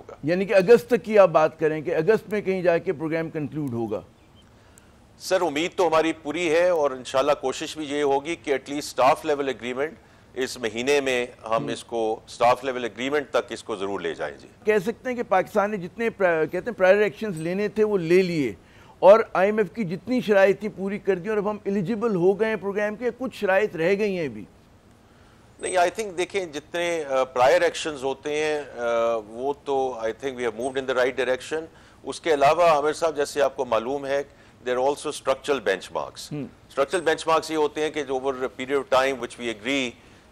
होगा यानी कि अगस्त तक की आप बात करें कि अगस्त में कहीं जाके प्रोग्राम कंक्लूड होगा सर उम्मीद तो हमारी पूरी है और इंशाल्लाह कोशिश भी ये होगी कि एटलीस्ट स्टाफ लेवल एग्रीमेंट इस महीने में हम हम्म। इसको स्टाफ लेवल एग्रीमेंट तक इसको ज़रूर ले जाए जी कह सकते हैं कि पाकिस्तान ने जितने कहते हैं प्रायर एक्शन लेने थे वो ले लिए और आईएमएफ की जितनी शराइ थी पूरी कर दी और अब हम एलिजिबल हो गए हैं प्रोग्राम के कुछ शराइ रह गई हैं अभी नहीं आई थिंक देखें जितने प्रायर एक्शंस होते हैं वो तो I think we have moved in the right direction उसके अलावा आमिर साहब जैसे आपको मालूम है there also structural benchmarks structural benchmarks ये होते हैं कि जो over period of time which we agree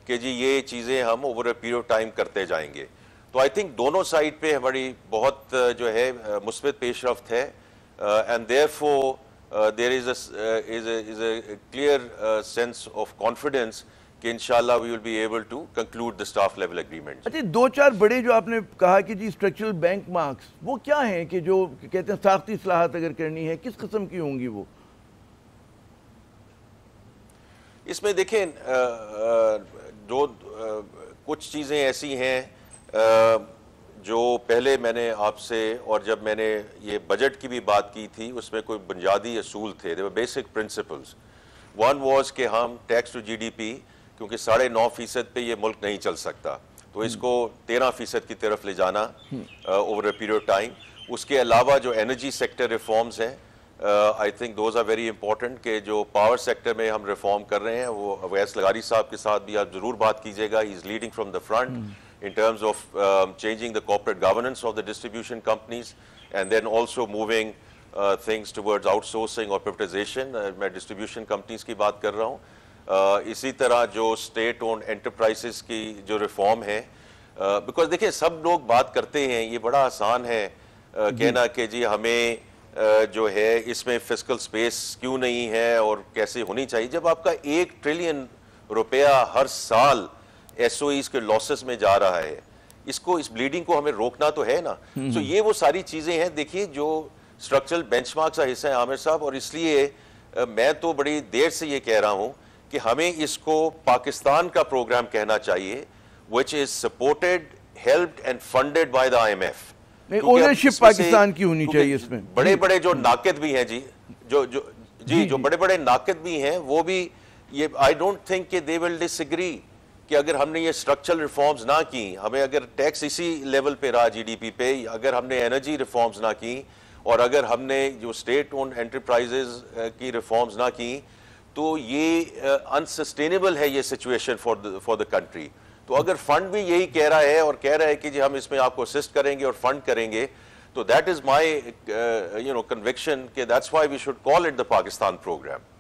कि जी ये चीज़ें हम over a period of time करते जाएंगे तो आई थिंक दोनों साइड पे हमारी बहुत जो है मुस्बित पेशरफ है and there for there is is is a clear sense of confidence कि इनशाला we will be able to conclude the staff level agreement अच्छा दो चार बड़े जो आपने कहा कि जी स्ट्रक्चरल बैंक मार्क्स वो क्या हैं कि जो कहते हैं साख्ती सलाहत अगर करनी है किस कस्म की होंगी वो इसमें देखें दो कुछ चीज़ें ऐसी हैं जो पहले मैंने आपसे और जब मैंने ये बजट की भी बात की थी उसमें कोई बुनियादी असूल थे बेसिक प्रिंसिपल्स वन वाज के हम टैक्स टू जीडीपी क्योंकि साढ़े नौ फीसद पर यह मुल्क नहीं चल सकता तो हम्म। इसको तेरह फीसद की तरफ ले जाना over hmm. A period time उसके अलावा जो एनर्जी सेक्टर रिफॉर्म्स हैं I think those are very important के जो पावर सेक्टर में हम रिफॉर्म कर रहे हैं वो अवैस लगारी साहब के साथ भी आप ज़रूर बात कीजिएगा he is leading from the front in terms of changing the corporate governance of the distribution companies and then also moving things towards outsourcing और प्रिवटाइजेशन मैं डिस्ट्रीब्यूशन कंपनीज की बात कर रहा हूँ इसी तरह जो स्टेट ओन एंटरप्राइजेस की जो रिफॉर्म है बिकॉज देखिए सब लोग बात करते हैं ये बड़ा आसान है कहना कि जी हमें जो है इसमें फिजिकल स्पेस क्यों नहीं है और कैसे होनी चाहिए जब आपका एक ट्रिलियन रुपया हर साल एस के लॉसेस में जा रहा है इसको इस ब्लीडिंग को हमें रोकना तो है ना तो so ये वो सारी चीज़ें हैं देखिए जो स्ट्रक्चरल बेंचमार्क का हिस्सा है आमिर साहब और इसलिए मैं तो बड़ी देर से ये कह रहा हूँ कि हमें इसको पाकिस्तान का प्रोग्राम कहना चाहिए which is supported helped and funded by the IMF ownership Pakistan की होनी चाहिए इसमें बड़े बड़े जो नाकद भी हैं जी जो जो जी, जी जो बड़े बड़े नाकद भी हैं वो भी ये आई डोंट थिंक कि दे विल डिसग्री कि अगर हमने ये स्ट्रक्चरल रिफॉर्म्स ना की हमें अगर टैक्स इसी लेवल पे रहा जीडीपी पे अगर हमने एनर्जी रिफॉर्म्स ना की और अगर हमने जो स्टेट ओन एंटरप्राइजेज की रिफॉर्म्स ना की तो ये अनसस्टेनेबल है ये situation for for the country तो अगर फंड भी यही कह रहा है और कह रहा है कि जी हम इसमें आपको असिस्ट करेंगे और फंड करेंगे तो that is my you know conviction के that's why we should call it the Pakistan programme